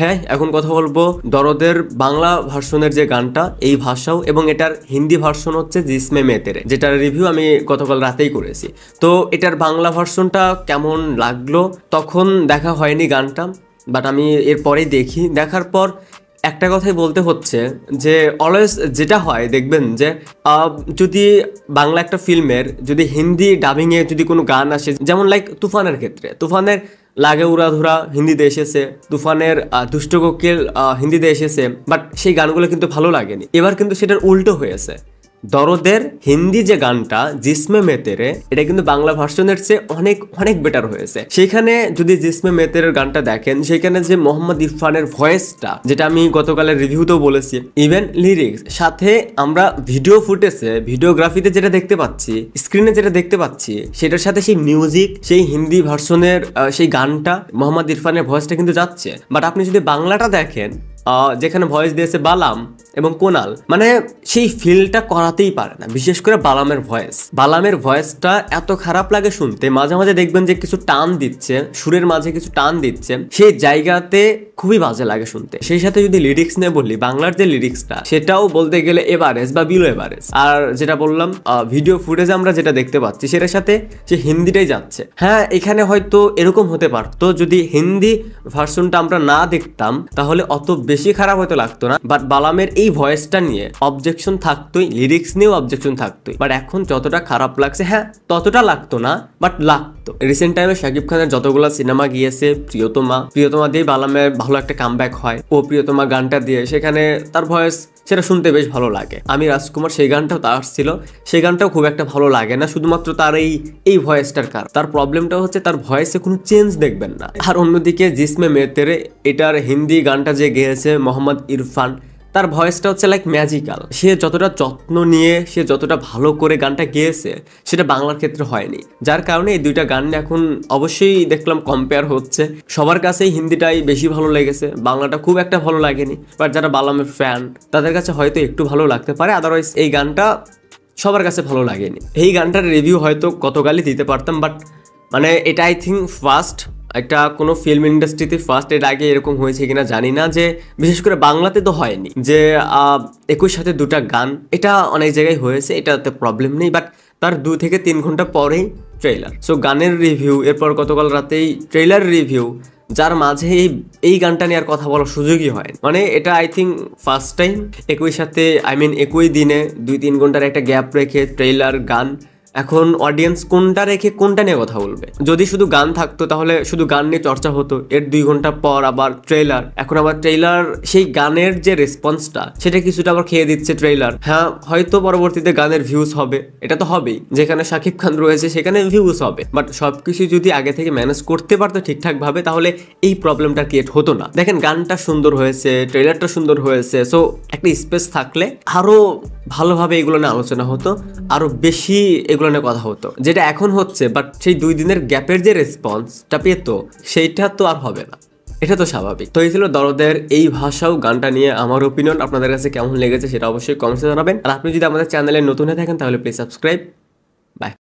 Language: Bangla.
হ্যাঁ এখন কথা বলবো দরদের বাংলা ভার্সনের যে গানটা এই ভাষাও এবং এটার হিন্দি ভার্সন হচ্ছে জিসমে মেতেরে যেটার রিভিউ আমি গতকাল রাতেই করেছি তো এটার বাংলা ভার্সনটা কেমন লাগলো তখন দেখা হয়নি গানটা বাট আমি এরপরেই দেখি দেখার পর একটা কথাই বলতে হচ্ছে যে অলওয়েজ যেটা হয় দেখবেন যে যদি বাংলা একটা ফিল্মের যদি হিন্দি ডাবিংয়ে যদি কোনো গান আসে যেমন লাইক তুফানের ক্ষেত্রে তুফানের লাগে উড়াধুরা হিন্দিতে এসেছে তুফানের দুষ্ট কোকিল হিন্দিতে এসেছে বাট সেই গানগুলো কিন্তু ভালো লাগেনি এবার কিন্তু সেটার উল্টো হয়েছে দরদের হিন্দি যে গানটা জিসমে মেতেরে এটা কিন্তু বাংলা ভার্সনের চেয়ে অনেক অনেক বেটার হয়েছে সেখানে যদি জিসমে মেতেরের গানটা দেখেন সেখানে যে মোহাম্মদ ইরফানের ভয়েসটা যেটা আমি গতকালের রিভিউতেও বলেছি ইভেন লিরিক্স সাথে আমরা ভিডিও ফুটেজে ভিডিওগ্রাফিতে যেটা দেখতে পাচ্ছি স্ক্রিনে যেটা দেখতে পাচ্ছি সেটার সাথে সেই মিউজিক সেই হিন্দি ভার্সনের সেই গানটা মোহাম্মদ ইরফানের ভয়েসটা কিন্তু যাচ্ছে বাট আপনি যদি বাংলাটা দেখেন যেখানে ভয়েস দিয়েছে বালাম এবং কোনাল মানে সেই ফিলটা করাতেই পারে না বিশেষ করে বালামের ভয়েস বালামের ভয়েসটা এত খারাপ লাগে শুনতে মাঝে মাঝে দেখবেন যে কিছু টান দিচ্ছে সুরের মাঝে কিছু টান দিচ্ছে সেই জায়গাতে খুবই বাজে লাগে শুনতে সেই সাথে যদি লিরিক্স নিয়ে বললি বাংলার যে লিরিক্সটা সেটাও বলতে গেলে এভারেজ বা বিলো এভারেজ আর যেটা বললাম ভিডিও ফুটেজ আমরা যেটা দেখতে পাচ্ছি সেটার সাথে সে হিন্দিটাই যাচ্ছে হ্যাঁ এখানে হয়তো এরকম হতে পারতো যদি হিন্দি ভার্সনটা আমরা না দেখতাম তাহলে অত বেশি খারাপ হয়তো লাগতো না বাট বালামের এই ভয়েসটা নিয়ে অবজেকশন থাকতোই লিরিক্স নিয়েও অবজেকশন থাকতোই বাট এখন যতটা খারাপ লাগছে হ্যাঁ ততটা লাগতো না বাট লাগতো রিসেন্ট টাইমে শাকিব খানের যতগুলো সিনেমা গিয়েছে প্রিয়তমা প্রিয়তমা দিয়ে বালামের ভালো একটা কামব্যাক হয় ও প্রিয়তমা গানটা দিয়ে সেখানে তার ভয়েস সেটা শুনতে বেশ ভালো লাগে আমি রাজকুমার সেই গানটাও তার ছিল সেই গানটাও খুব একটা ভালো লাগে না শুধুমাত্র তার এই এই ভয়েসটার কার তার প্রবলেমটা হচ্ছে তার ভয়েসে কোনো চেঞ্জ দেখবেন না আর অন্যদিকে জিসমে মেতেরে এটার হিন্দি গানটা যে গেয়েছে মোহাম্মদ ইরফান তার ভয়েসটা হচ্ছে লাইক ম্যাজিক্যাল সে যতটা যত্ন নিয়ে সে যতটা ভালো করে গানটা গেয়েছে সেটা বাংলার ক্ষেত্রে হয়নি যার কারণে এই দুইটা গান এখন অবশ্যই দেখলাম কম্পেয়ার হচ্ছে সবার কাছেই হিন্দিটাই বেশি ভালো লেগেছে বাংলাটা খুব একটা ভালো লাগেনি বাট যারা বালামের ফ্যান তাদের কাছে হয়তো একটু ভালো লাগতে পারে আদারওয়াইজ এই গানটা সবার কাছে ভালো লাগেনি এই গানটার রিভিউ হয়তো গতকালই দিতে পারতাম বাট মানে এটা আই থিঙ্ক ফার্স্ট একটা কোনো ফিল্ম ইন্ডাস্ট্রিতে ফার্স্ট এর আগে এরকম হয়েছে কিনা জানি না যে বিশেষ করে বাংলাতে তো হয়নি যে একই সাথে দুটা গান এটা অনেক জায়গায় হয়েছে এটাতে প্রবলেম নেই বাট তার দু থেকে তিন ঘন্টা পরেই ট্রেলার সো গানের রিভিউ এরপর গতকাল রাতেই ট্রেলার রিভিউ যার মাঝে এই এই গানটা নিয়ে আর কথা বলার সুযোগই হয় মানে এটা আই থিঙ্ক ফার্স্ট টাইম একই সাথে আই মিন একই দিনে দুই তিন ঘন্টার একটা গ্যাপ রেখে ট্রেলার গান এখন অডিয়েন্স কোনটা রেখে কোনটা নিয়ে কথা বলবে যদি শুধু গান থাকতো তাহলে শুধু গান নিয়ে চর্চা হতো এর দুই ঘন্টা পর আবার ট্রেলার এখন আবার ট্রেলার সেই গানের যে রেসপন্সটা সেটা কিছুটা আবার খেয়ে দিচ্ছে ট্রেলার হ্যাঁ হয়তো পরবর্তীতে গানের ভিউজ হবে এটা তো হবেই যেখানে শাকিব খান রয়েছে সেখানে ভিউজ হবে বাট সব কিছু যদি আগে থেকে ম্যানেজ করতে পারতো ঠিকঠাকভাবে তাহলে এই প্রবলেমটা ক্রিয়েট হতো না দেখেন গানটা সুন্দর হয়েছে ট্রেলারটা সুন্দর হয়েছে সো একটা স্পেস থাকলে আরও ভালোভাবে এগুলো নিয়ে আলোচনা হতো আরও বেশি এগুলো নিয়ে কথা হতো যেটা এখন হচ্ছে বাট সেই দুই দিনের গ্যাপের যে রেসপন্সটা পেত সেইটা তো আর হবে না এটা তো স্বাভাবিক তো এই ছিল দরদের এই ভাষাও গানটা নিয়ে আমার ওপিনিয়ন আপনাদের কাছে কেমন লেগেছে সেটা অবশ্যই কমেন্টে জানাবেন আর আপনি যদি আমাদের চ্যানেলে নতুন হয়ে থাকেন তাহলে প্লিজ সাবস্ক্রাইব বাই